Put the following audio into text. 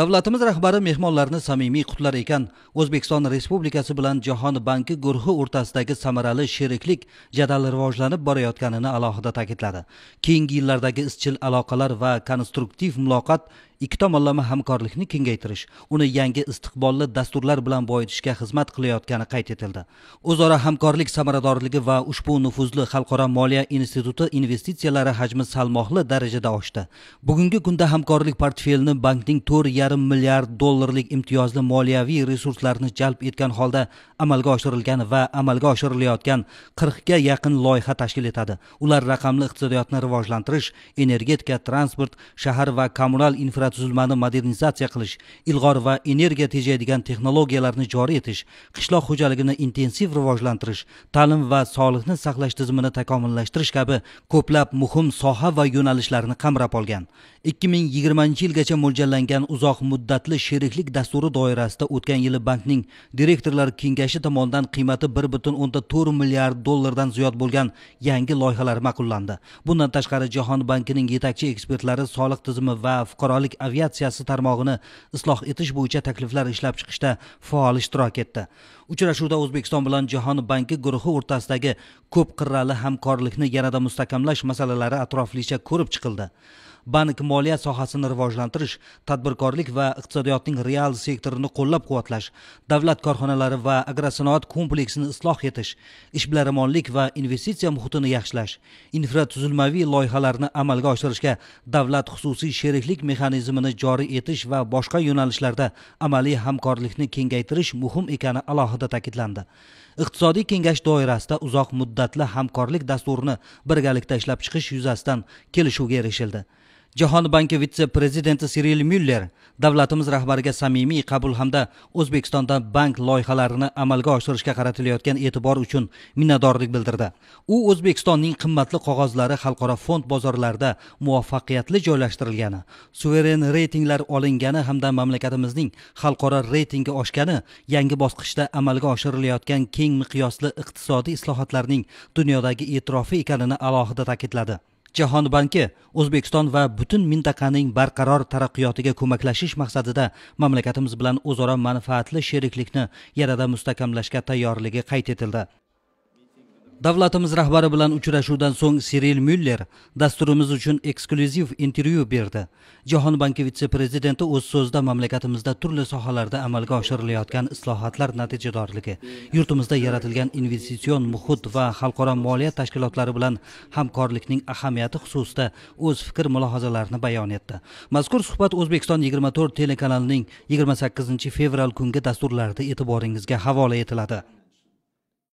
davlatimiz rahbari mehmonlarni samimiy qutlar ekan o'zbekiston respublikasi bilan jahon banki guruhi o'rtasidagi samarali sheriklik jadal rivojlanib borayotganini alohida ta'kidladi keyingi yillardagi izchil aloqalar va konstruktiv muloqot ikki tomonlama hamkorlikni kengaytirish uni yangi istiqbolli dasturlar bilan boyitishga xizmat qilayotgani qayd etildi o'zaro hamkorlik samaradorligi va ushbu nufuzli xalqaro moliya instituti investitsiyalari hajmi salmoqli darajada oshdi bugungi kunda hamkorlik portfelini bankning to'rt yarim milliard dollarlik imtiyozli moliyaviy resurslarni jalb etgan holda amalga oshirilgan va amalga oshirilayotgan qirqga yaqin loyiha tashkil etadi ular raqamli iqtisodiyotni rivojlantirish energetika transport shahar va kommunal infratuzilma tuzilmani modernizatsiya qilish ilg'or va energiya tejaydigan texnologiyalarni joriy etish qishloq xo'jaligini intensiv rivojlantirish ta'lim va sog'liqni saqlash tizimini takomillashtirish kabi ko'plab muhim soha va yo'nalishlarni qamrab olgan ikki ming yigirmanchi yilgacha mo'ljallangan uzoq muddatli sheriklik dasturi doirasida o'tgan yili bankning direktorlar kengashi tomonidan qiymati bir butun o'nta to'rt milliard dollardan ziyod bo'lgan yangi loyihalar ma'qullandi bundan tashqari jahon bankining yetakchi ekspertlari soliq tizimi va fuqarolik aviatsiyasi tarmog'ini isloh etish bo'yicha takliflar ishlab chiqishda faol ishtirok etdi uchrashuvda o'zbekiston bilan jahon banki guruhi o'rtasidagi ko'p qirrali hamkorlikni yanada mustahkamlash masalalari atroflicha ko'rib chiqildi bank moliya sohasini rivojlantirish tadbirkorlik va iqtisodiyotning real sektorini qo'llab quvvatlash davlat korxonalari va agrosanoat kompleksini isloh etish ishbilarmonlik va investitsiya muhitini yaxshilash infratuzilmaviy loyihalarni amalga oshirishga davlat xususiy sheriklik mexanizmini joriy etish va boshqa yo'nalishlarda amaliy hamkorlikni kengaytirish muhim ekani alohida ta'kidlandi iqtisodiy kengash doirasida uzoq muddatli hamkorlik dasturini birgalikda ishlab chiqish yuzasidan kelishuvga erishildi jahon banki vitse prezidenti siril myuller davlatimiz rahbariga samimiy qabul hamda o'zbekistonda bank loyihalarini amalga oshirishga qaratilayotgan e'tibor uchun minnatdorlik bildirdi u o'zbekistonning qimmatli qog'ozlari xalqaro fond bozorlarida muvaffaqiyatli joylashtirilgani suveren reytinglar olingani hamda mamlakatimizning xalqaro reytingi oshgani yangi bosqichda amalga oshirilayotgan keng miqyosli iqtisodiy islohotlarning dunyodagi e'tirofi ekanini alohida ta'kidladi jahon banki o'zbekiston va butun mintaqaning barqaror taraqqiyotiga ko'maklashish maqsadida mamlakatimiz bilan o'zaro manfaatli sheriklikni yanada mustahkamlashga tayyorligi qayd etildi davlatimiz rahbari bilan uchrashuvdan so'ng siril myuller dasturimiz uchun eksklyuziv intervyu berdi jahon banki vitse prezidenti o'z so'zida mamlakatimizda turli sohalarda amalga oshirilayotgan islohotlar natijadorligi yurtimizda yaratilgan investitsion muhit va xalqaro moliya tashkilotlari bilan hamkorlikning ahamiyati xususida o'z fikr mulohazalarini bayon etdi mazkur suhbat o'zbekiston yigirma to'rt telekanalining yigirma sakkizinchi fevral kungi dasturlarida e'tiboringizga havola etiladi